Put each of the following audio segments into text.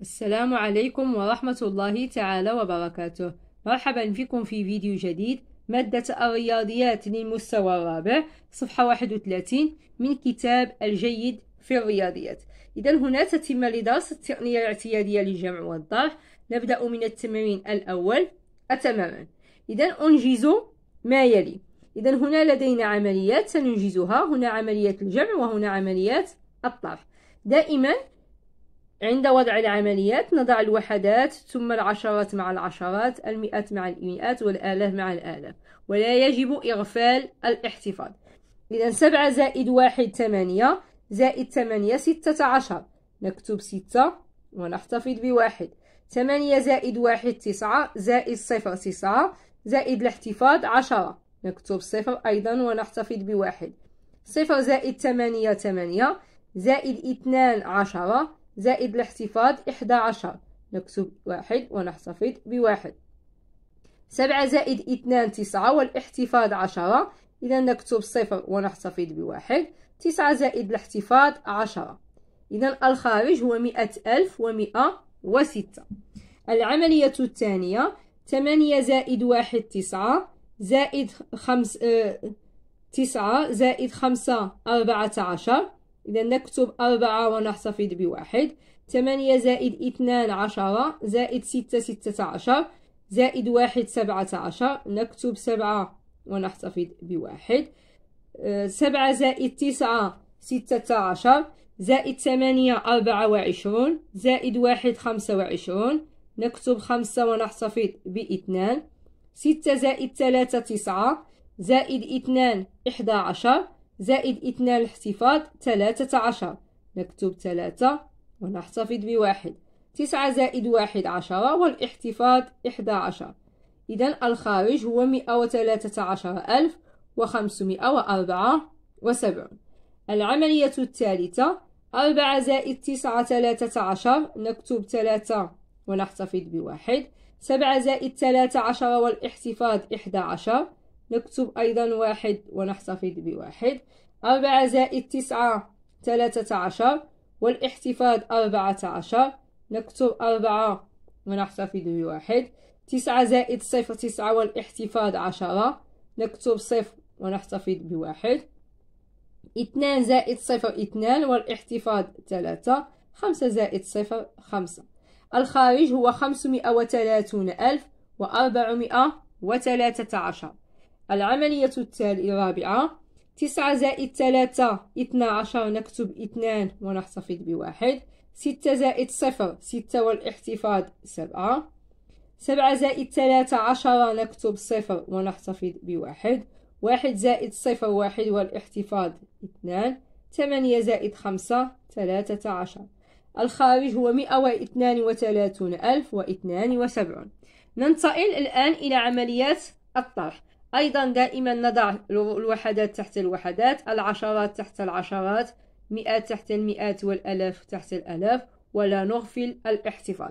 السلام عليكم ورحمة الله تعالى وبركاته مرحبا بكم في فيديو جديد مادة الرياضيات للمستوى الرابع صفحة 31 من كتاب الجيد في الرياضيات إذا هنا تتم لدرس التقنية الاعتيادية للجمع والطرح نبدأ من التمرين الأول أتماما إذا أنجز ما يلي إذا هنا لدينا عمليات سننجزها هنا عمليات الجمع وهنا عمليات الطرح دائما عند وضع العمليات نضع الوحدات ثم العشرات مع العشرات المئات مع المئات والآلاف مع الآلاف ولا يجب إغفال الاحتفاظ إذا سبعة زائد واحد ثمانية زائد ثمانية ستة عشر نكتب ستة ونحتفظ بواحد ثمانية زائد واحد تسعة زائد صفر تسعة زائد الاحتفاظ عشرة نكتب صفر أيضا ونحتفظ بواحد صفر زائد ثمانية ثمانية زائد اثنان عشرة زائد الاحتفاظ إحدى عشر نكتب واحد ونحتفظ بواحد سبعة زائد اثنان تسعة والاحتفاظ عشرة إذا نكتب صفر ونحتفظ بواحد تسعة زائد الاحتفاظ عشرة إذا الخارج هو مئة ألف ومئة وستة العملية الثانية ثمانية زائد واحد تسعة زائد خمس آه، تسعة زائد خمسة أربعة عشر إذا نكتب أربعة ونحتفظ بواحد ثمانية زائد اثنان عشرة زائد ستة ستة عشر زائد واحد سبعة عشر نكتب سبعة ونحتفظ بواحد آه، سبعة زائد تسعة ستة عشر زائد ثمانية أربعة وعشرون زائد واحد خمسة وعشرون نكتب خمسة ونحتفظ باثنان ستة زائد ثلاثة تسعة زائد اثنان إحدى عشر زائد اثنان الاحتفاظ ثلاثة عشر نكتب ثلاثة ونحتفظ بواحد تسعة زائد واحد عشرة والاحتفاظ إحدى عشر إذا الخارج هو مئة وثلاثة عشر ألف وخمسمائة وأربعة وسبعون العملية الثالثة أربعة زائد تسعة ثلاثة عشر نكتب ثلاثة ونحتفظ بواحد سبعة زائد ثلاثة عشر والاحتفاظ إحدى عشر نكتب أيضا واحد ونحتفظ بواحد أربعة زائد تسعة ثلاثة عشر والاحتفاظ أربعة عشر نكتب أربعة ونحتفظ بواحد تسعة زائد صفر تسعة والاحتفاظ عشرة نكتب صفر ونحتفظ بواحد اثنان زائد صفر اثنان والاحتفاظ ثلاثة خمسة زائد صفر خمسة الخارج هو خمسمائة وثلاثون ألف وأربعمائة وثلاثة عشر العملية التالية الرابعة تسعة زائد ثلاثة اثنا عشر نكتب اثنان ونحتفظ بواحد ستة زائد صفر ستة والاحتفاظ سبعة سبعة زائد ثلاثة عشر نكتب صفر ونحتفظ بواحد واحد زائد صفر واحد والاحتفاظ اثنان ثمانية زائد خمسة ثلاثة عشر الخارج هو مئة واثنان وثلاثون ألف واثنان وسبعون ننتقل الآن إلى عمليات الطرح أيضا دائما نضع الوحدات تحت الوحدات العشرات تحت العشرات مئات تحت المئات والألاف تحت الألاف ولا نغفل الاحتفاظ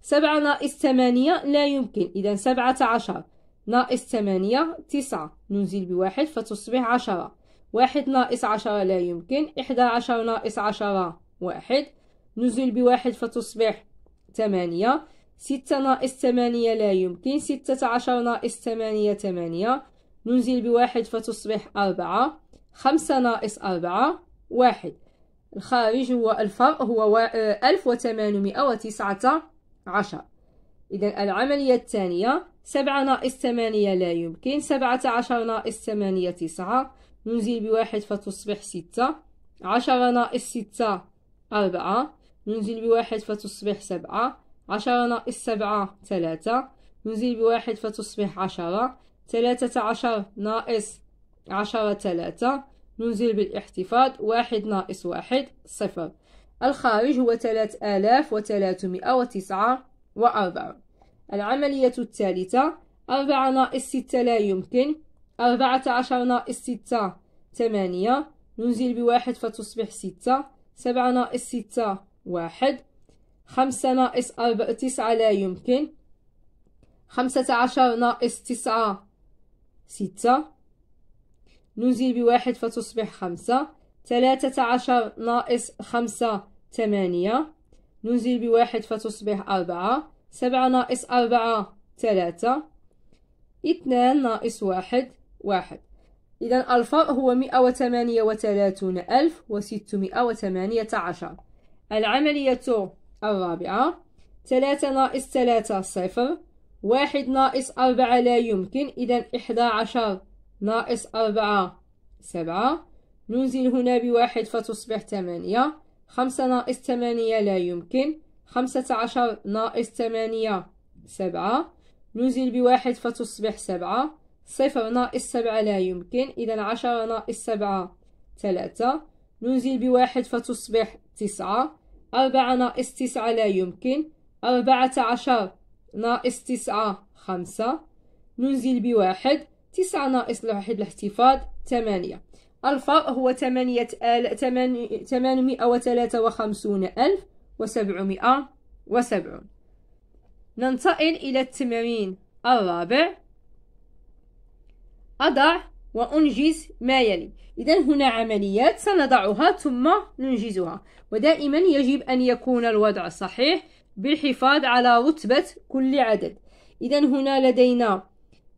سبعة ناقص ثمانية لا يمكن إذا سبعة عشر ناقص ثمانية تسعة ننزل بواحد فتصبح عشرة واحد ناقص عشرة لا يمكن إحدى عشر ناقص عشرة واحد ننزل بواحد فتصبح ثمانية ستة ناقص ثمانية لا يمكن ستة عشر ناقص ثمانية ثمانية ننزل بواحد فتصبح أربعة خمسة ناقص أربعة واحد الخارج هو الفرق هو آه، ألف وثمانمائة وتسعة عشر إذا العملية الثانية سبعة ناقص ثمانية لا يمكن سبعة عشر ناقص ثمانية تسعة ننزل بواحد فتصبح ستة عشرة ناقص ستة أربعة ننزل بواحد فتصبح سبعة عشرة ناقص سبعة ثلاثة نزيل بواحد فتصبح عشرة ثلاثة عشر ناقص عشرة ثلاثة ننزل بالاحتفاظ واحد ناقص واحد صفر الخارج هو ثلاث آلاف وثلاثمائة وتسعة وأربعة العملية الثالثة أربعة ناقص ستة لا يمكن أربعة عشر ناقص ستة ثمانية ننزل بواحد فتصبح ستة سبعة ناقص ستة واحد خمسة ناقص أربعة تسعة لا يمكن خمسة عشر ناقص تسعة ستة نزيل بواحد فتصبح خمسة ثلاثة عشر ناقص خمسة ثمانية نزيل بواحد فتصبح أربعة سبعة ناقص أربعة ثلاثة اثنان ناقص واحد واحد إذا الفرق هو مئة وثمانية وثلاثون ألف وستمائة وثمانية عشر العملية الرابعة ثلاثة ناقص ثلاثة صفر واحد ناقص أربعة لا يمكن إذا إحدى عشر ناقص أربعة سبعة ننزل هنا بواحد فتصبح ثمانية خمسة ناقص ثمانية لا يمكن خمسة عشر ناقص ثمانية سبعة ننزل بواحد فتصبح سبعة صفر ناقص سبعة لا يمكن إذا عشرة ناقص سبعة ثلاثة ننزل بواحد فتصبح تسعة أربعة ناقص تسعة لا يمكن أربعة عشر ناقص تسعة خمسة ننزل بواحد تسعة ناقص الواحد الاحتفاظ ثمانية الفرق هو ثمانية آل ثمانمائة وثلاثة وخمسون ألف وسبعمائة وسبعون ننتقل إلى التمرين الرابع أضع وأنجز ما يلي إذا هنا عمليات سنضعها ثم ننجزها ودائما يجب أن يكون الوضع صحيح بالحفاظ على رتبة كل عدد إذا هنا لدينا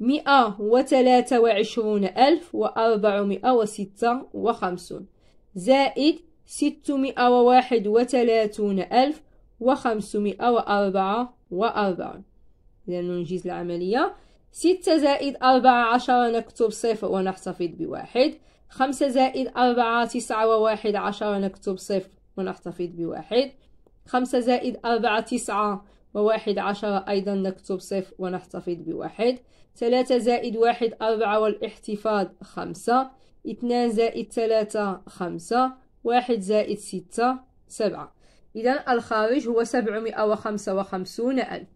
مئة وثلاثة وعشرون ألف وأربعمائة وستة وخمسون زائد ستمائة وواحد وثلاثون ألف وخمسمائة وأربعة وأربعون إذا ننجز العملية ستة زائد أربعة عشر نكتب صفر ونحتفظ بواحد خمسة زائد أربعة تسعة وواحد عشر نكتب صفر ونحتفظ بواحد خمسة زائد أربعة تسعة وواحد عشر أيضا نكتب صفر ونحتفظ بواحد ثلاثة زائد واحد أربعة والاحتفاظ خمسة اثنان زائد ثلاثة خمسة واحد زائد ستة سبعة إذا الخارج هو سبعمائة وخمسة وخمسون ألف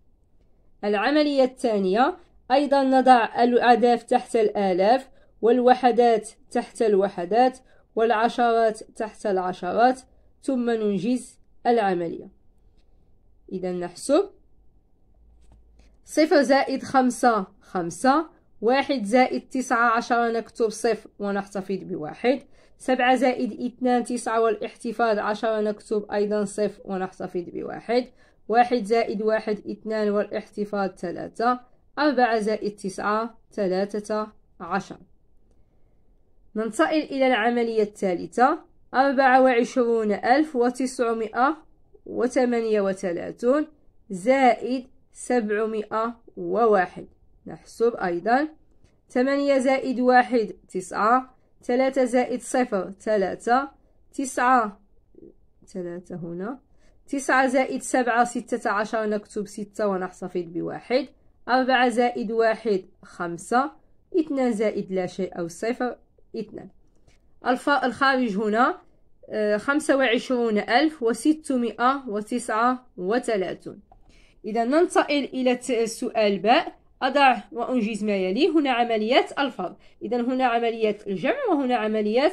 العملية الثانية أيضا نضع الأعداف تحت الآلاف والوحدات تحت الوحدات والعشرات تحت العشرات ثم ننجز العملية إذا نحسب صفر زائد خمسة خمسة واحد زائد تسعة عشرة نكتب صفر ونحتفظ بواحد سبعة زائد اثنان تسعة والاحتفاظ عشرة نكتب أيضا صفر ونحتفظ بواحد واحد زائد واحد اثنان والاحتفاظ ثلاثة أربعة زائد تسعة ثلاثة عشر ننتقل إلى العملية الثالثة أربعة وعشرون ألف وتسعمائة وثمانية وثلاثون زائد سبعمائة وواحد نحسب أيضا ثمانية زائد واحد تسعة ثلاثة زائد صفر ثلاثة تسعة ثلاثة هنا تسعة زائد سبعة ستة عشر نكتب ستة ونحتفظ بواحد أربعة زائد واحد خمسة اثنان زائد لا شيء أو صفر اثنان الفاء الخارج هنا آه، خمسة وعشرون ألف وستمائة وتسعة وثلاثون إذا ننتقل إلى السؤال باء أضع وأنجز ما يلي هنا عمليات الفرض إذا هنا عمليات الجمع وهنا عمليات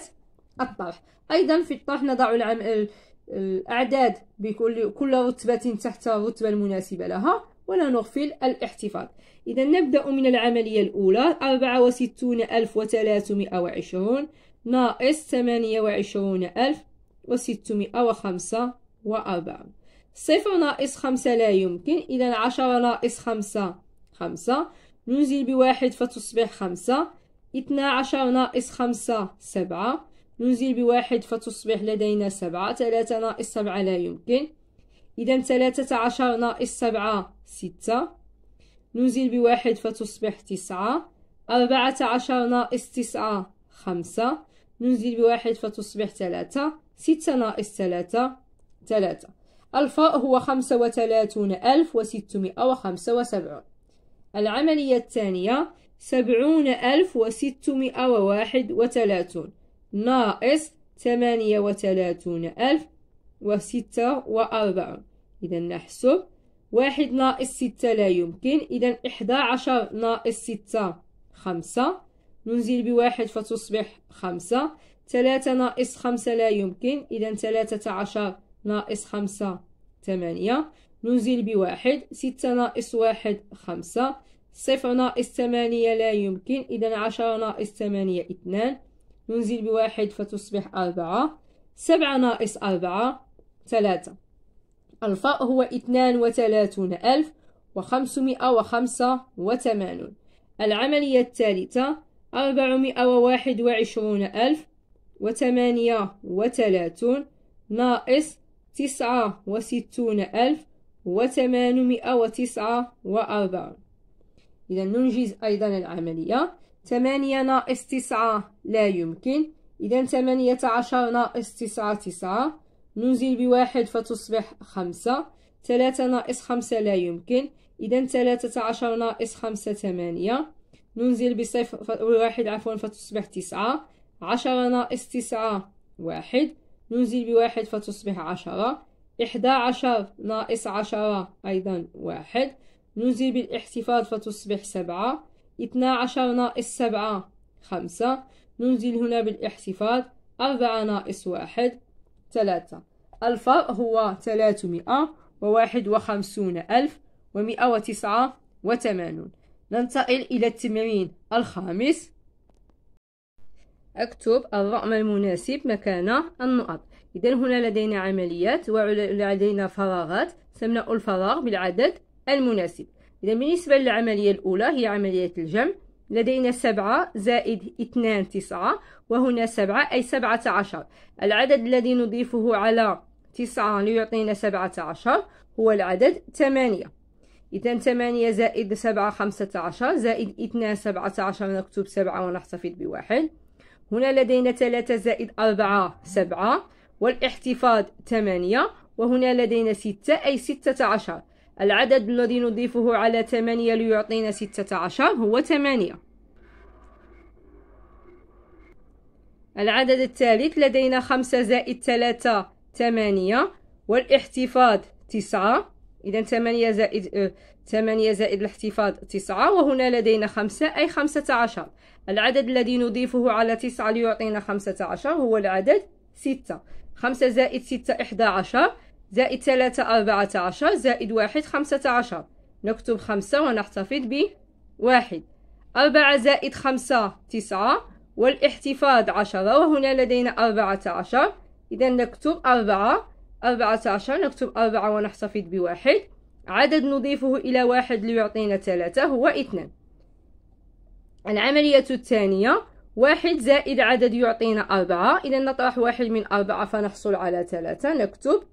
الطرح أيضا في الطرح نضع العم... الأعداد بكل كل رتبة تحت الرتبة المناسبة لها ولا نغفل الاحتفاظ إذا نبدأ من العملية الأولى 64320 ناقص 28645 صفر ناقص خمسة لا يمكن إذا عشرة ناقص خمسة خمسة ننزل بواحد فتصبح خمسة اثنا عشر ناقص خمسة سبعة ننزل بواحد فتصبح لدينا سبعة ثلاثة ناقص سبعة لا يمكن إذا ثلاثة عشر ناقص سبعة ستة نزيل بواحد فتصبح تسعة أربعة عشر ناقص تسعة خمسة نزيل بواحد فتصبح ثلاثة ستة ناقص ثلاثة ثلاثة الفاء هو خمسة وثلاثون ألف وستمائة وخمسة وسبعون العملية الثانية سبعون ألف وستمائة وواحد وثلاثون ناقص ثمانية وثلاثون ألف وستة وأربعة إذا نحسب واحد ناقص ستة لا يمكن إذا إحدى عشر ناقص ستة خمسة ننزل بواحد فتصبح خمسة ثلاثة ناقص خمسة لا يمكن إذا ثلاثة عشر ناقص خمسة ثمانية ننزل بواحد ستة ناقص واحد خمسة صفر ناقص ثمانية لا يمكن إذا عشرة ناقص ثمانية اثنان ننزل بواحد فتصبح أربعة سبعة ناقص أربعة ثلاثة الفاء هو اثنان وثلاثون ألف وخمسمائة وخمسة وثمانون العملية الثالثة أربعمائة وواحد وعشرون ألف وثمانية وثلاثون ناقص تسعة وستون ألف وثمانمائة وتسعة وأربعون إذا ننجز أيضا العملية ثمانية ناقص تسعة لا يمكن إذا ثمانية عشر ناقص تسعة تسعة ننزل بواحد فتصبح خمسة ثلاثة ناقص خمسة لا يمكن إذا ثلاثة عشر ناقص خمسة ثمانية ننزل بصفر واحد عفوا فتصبح تسعة عشرة ناقص تسعة واحد ننزل بواحد فتصبح عشرة إحدى عشر ناقص عشرة أيضا واحد ننزل بالاحتفاظ فتصبح سبعة اثنا عشر ناقص سبعة خمسة ننزل هنا بالاحتفاظ أربعة ناقص واحد ثلاثة الفرق هو ثلاثمائة وواحد وخمسون ألف ومئة وتسعة وثمانون ننتقل إلى التمرين الخامس أكتب الرقم المناسب مكان النقط إذا هنا لدينا عمليات ولدينا فراغات سنملأ الفراغ بالعدد المناسب إذا بالنسبة للعملية الأولى هي عملية الجمع لدينا سبعة زائد اثنان تسعة وهنا سبعة أي سبعة عشر العدد الذي نضيفه على تسعة ليعطينا سبعة عشر هو العدد ثمانية إذا ثمانية زائد سبعة خمسة عشر زائد اثنان سبعة عشر نكتب سبعة ونحتفظ بواحد هنا لدينا ثلاثة زائد أربعة سبعة والاحتفاظ ثمانية وهنا لدينا ستة أي ستة عشر العدد الذي نضيفه على 8 ليعطينا 16 هو 8 العدد الثالث لدينا 5 زائد 3 8 والاحتفاظ 9 إذا 8 زائد 8 آه، زائد الاحتفاظ 9 وهنا لدينا 5 أي 15 العدد الذي نضيفه على 9 ليعطينا 15 هو العدد 6 5 زائد 6 11 زائد ثلاثة أربعة عشر زائد واحد خمسة عشر نكتب خمسة ونحتفظ بواحد أربعة زائد خمسة تسعة والاحتفاظ عشرة وهنا لدينا أربعة عشر إذا نكتب أربعة أربعة عشر نكتب أربعة ونحتفظ بواحد عدد نضيفه إلى واحد ليعطينا ثلاثة هو اثنان العملية الثانية واحد زائد عدد يعطينا أربعة إذا نطرح واحد من أربعة فنحصل على ثلاثة نكتب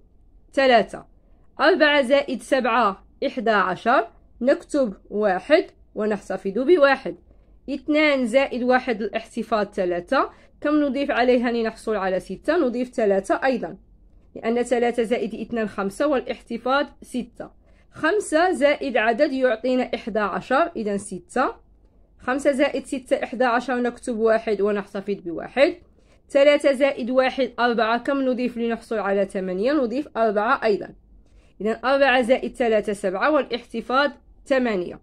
ثلاثة أربعة زائد سبعة إحدى عشر نكتب واحد ونحتفظ بواحد اثنان زائد واحد الاحتفاظ ثلاثة كم نضيف عليها لنحصل على ستة نضيف ثلاثة أيضا لأن ثلاثة زائد اثنان خمسة والاحتفاظ ستة خمسة زائد عدد يعطينا إحدى عشر إذا ستة خمسة زائد ستة إحدى عشر نكتب واحد ونحتفظ بواحد 3 زائد واحد أربعة كم نضيف لنحصل على 8 نضيف أربعة أيضا إذا أربعة زائد 3 سبعة والاحتفاظ 8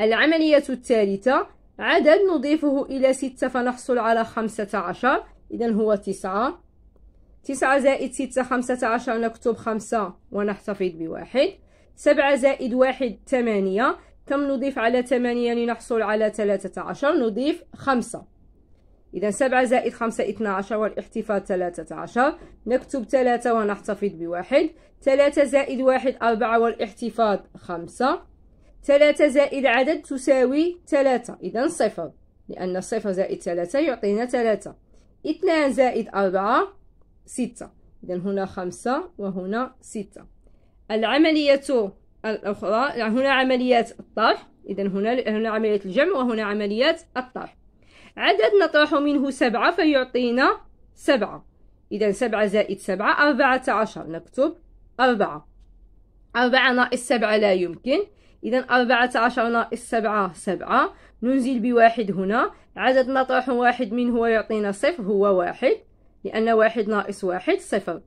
العملية الثالثة عدد نضيفه إلى ستة فنحصل على خمسة عشر إذا هو تسعة تسعة زائد ستة خمسة عشر نكتب خمسة ونحتفظ بواحد سبعة زائد واحد 8 كم نضيف على 8 لنحصل على 13 عشر نضيف خمسة إذا سبعة زائد خمسة اثنا عشر والاحتفال ثلاثة عشر نكتب ثلاثة ونحتفظ بواحد ثلاثة زائد واحد أربعة والاحتفاظ خمسة ثلاثة زائد عدد تساوي ثلاثة إذا صفر لأن صفر زائد ثلاثة يعطينا ثلاثة اثنان زائد أربعة ستة إذا هنا خمسة وهنا ستة العملية الأخرى يعني هنا عمليات الطرح إذا هنا هنا عملية الجمع وهنا عمليات الطرح عدد نطرح منه سبعة فيعطينا سبعة إذا سبعة زائد سبعة أربعة عشر نكتب أربعة أربعة ناقص سبعة لا يمكن إذا أربعة عشر ناقص سبعة سبعة ننزل بواحد هنا عدد نطرح واحد منه ويعطينا صفر هو واحد لأن واحد ناقص واحد صفر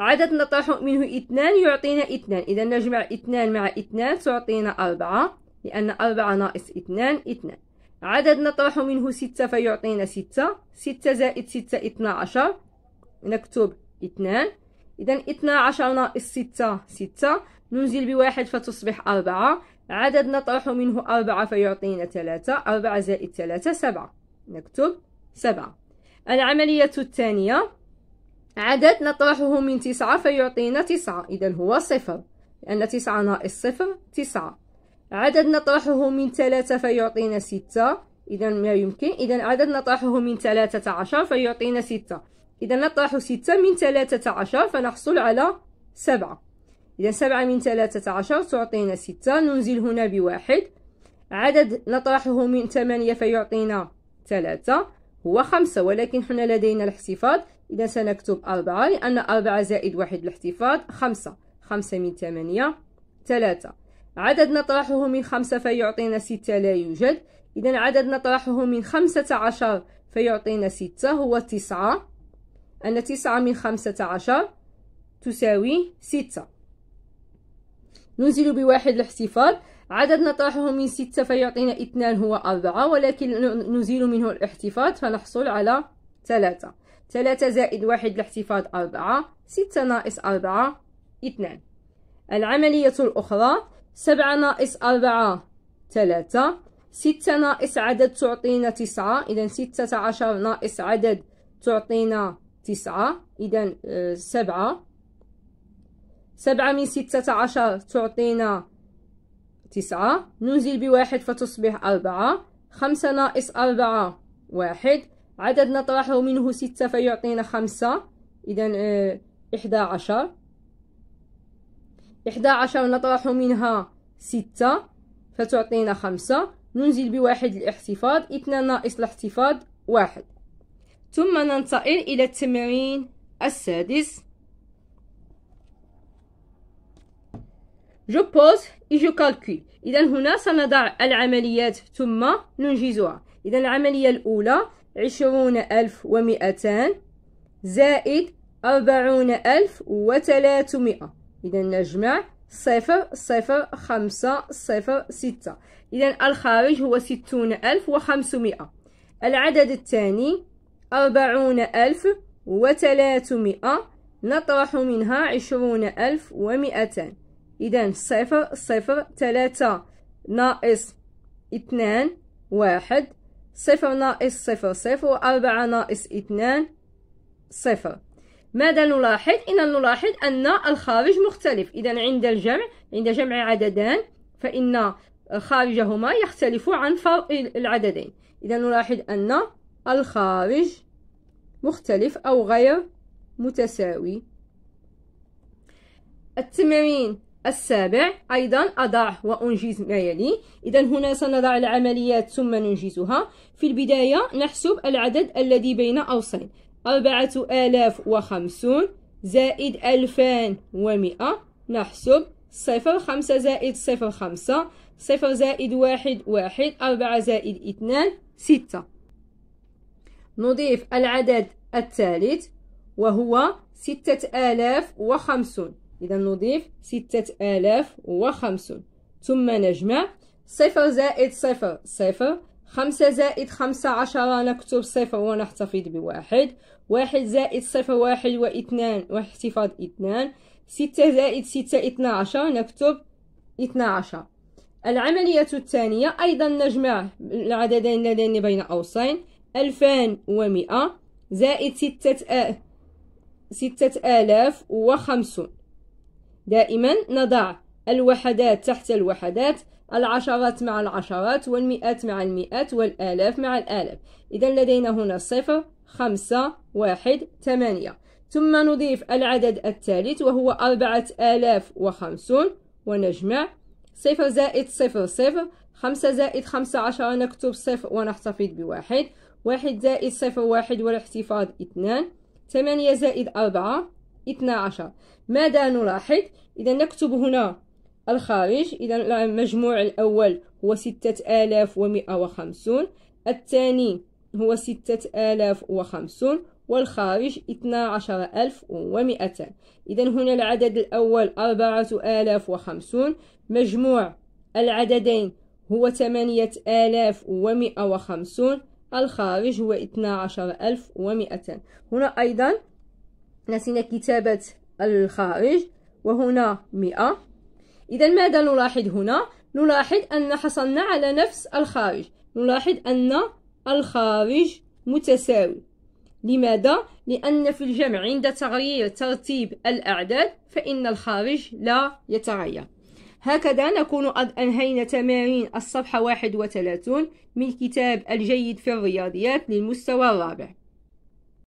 عدد نطرح منه اثنان يعطينا اثنان إذا نجمع اثنان مع اثنان تعطينا أربعة لأن أربعة ناقص اثنان اثنان عدد نطرح منه ستة فيعطينا ستة ستة زائد ستة اثنا عشر نكتب اثنان إذا اثنا عشر ناقص ستة ستة ننزل بواحد فتصبح أربعة عدد نطرح منه أربعة فيعطينا ثلاثة أربعة زائد ثلاثة سبعة نكتب سبعة العملية الثانية عدد نطرحه من تسعة فيعطينا تسعة إذا هو صفر لأن تسعة ناقص صفر تسعة عدد نطرحه من ثلاثة فيعطينا ستة إذا ما يمكن إذا عدد نطرحه من ثلاثة عشر فيعطينا ستة إذا نطرح ستة من ثلاثة عشر فنحصل على سبعة إذا سبعة من ثلاثة عشر تعطينا ستة ننزل هنا بواحد عدد نطرحه من ثمانية فيعطينا ثلاثة هو خمسة ولكن حنا لدينا الاحتفاظ إذا سنكتب أربعة لأن أربعة زائد واحد الاحتفاظ خمسة خمسة من ثمانية ثلاثة عدد نطرحه من خمسة فيعطينا ستة لا يوجد إذا عدد نطرحه من خمسة عشر فيعطينا ستة هو تسعة أن تسعة من خمسة عشر تساوي ستة ننزل بواحد الاحتفاظ عدد نطرحه من ستة فيعطينا اثنان هو أربعة ولكن نزيل منه الاحتفاظ فنحصل على ثلاثة ثلاثة زائد واحد الاحتفاظ أربعة ستة ناقص أربعة اثنان العملية الأخرى سبعة ناقص أربعة ثلاثة ستة ناقص عدد تعطينا تسعة إذا ستة عشر ناقص عدد تعطينا تسعة إذا آه، سبعة سبعة من ستة عشر تعطينا تسعة ننزل بواحد فتصبح أربعة خمسة ناقص أربعة واحد عدد نطرحه منه ستة فيعطينا خمسة إذا آه، إحدى عشر إحدى عشر نطرح منها ستة فتعطينا خمسة ننزل بواحد الاحتفاظ اثنان ناقص الاحتفاظ واحد ثم ننتقل إلى التمرين السادس جو بوز إجو كالكول إذا هنا سنضع العمليات ثم ننجزها إذا العملية الأولى عشرون ألف ومئتان زائد أربعون ألف وثلاثمائة إذا نجمع صفر صفر خمسة صفر ستة إذا الخارج هو ستون ألف وخمسمائة العدد الثاني أربعون ألف وثلاثمائة نطرح منها عشرون ألف ومئتان إذا صفر صفر ثلاثة ناقص اثنان واحد صفر ناقص صفر صفر وأربعة ناقص اثنان صفر ماذا نلاحظ اذا نلاحظ أن الخارج مختلف إذا عند الجمع عند جمع عددان فإن خارجهما يختلف عن فرق العددين إذا نلاحظ أن الخارج مختلف أو غير متساوي التمرين السابع أيضا أضع وأنجز ما يلي إذا هنا سنضع العمليات ثم ننجزها في البداية نحسب العدد الذي بين اوسين أربعة آلاف وخمسون زائد ألفان ومئة نحسب صفر خمسة زائد صفر خمسة صفر زائد واحد واحد أربعة زائد اثنان ستة نضيف العدد الثالث وهو ستة آلاف وخمسون إذا نضيف ستة آلاف وخمسون ثم نجمع صفر زائد صفر صفر خمسة زائد خمسة عشرة نكتب صفر ونحتفظ بواحد واحد زائد صفر واحد واثنان واحتفاظ اثنان ستة زائد ستة اثنا عشر نكتب اثنا عشر العملية الثانية أيضا نجمع العددين اللذين بين قوسين ألفان ومئة زائد ستة آه ستة آلاف وخمسون دائما نضع الوحدات تحت الوحدات العشرات مع العشرات والمئات مع المئات والآلاف مع الآلاف إذا لدينا هنا صفر خمسة واحد ثمانية ثم نضيف العدد الثالث وهو أربعة آلاف وخمسون ونجمع صفر زائد صفر صفر خمسة زائد خمسة عشر نكتب صفر ونحتفظ بواحد واحد زائد صفر واحد والاحتفاظ اثنان ثمانية زائد أربعة اثنا عشر ماذا نلاحظ إذا نكتب هنا الخارج إذا المجموع الأول هو ستة آلاف ومئة وخمسون الثاني هو ستة آلاف وخمسون والخارج اثنا عشر ألف ومئتان إذا هنا العدد الأول أربعة آلاف وخمسون مجموع العددين هو ثمانية آلاف ومئة وخمسون الخارج هو اثنا عشر ألف ومئتان هنا أيضا نسينا كتابة الخارج وهنا مئة إذا ماذا نلاحظ هنا؟ نلاحظ أن حصلنا على نفس الخارج نلاحظ أن الخارج متساوي لماذا؟ لأن في الجمع عند تغيير ترتيب الأعداد فإن الخارج لا يتغير هكذا نكون قد أنهينا تمارين الصفحة 31 من كتاب الجيد في الرياضيات للمستوى الرابع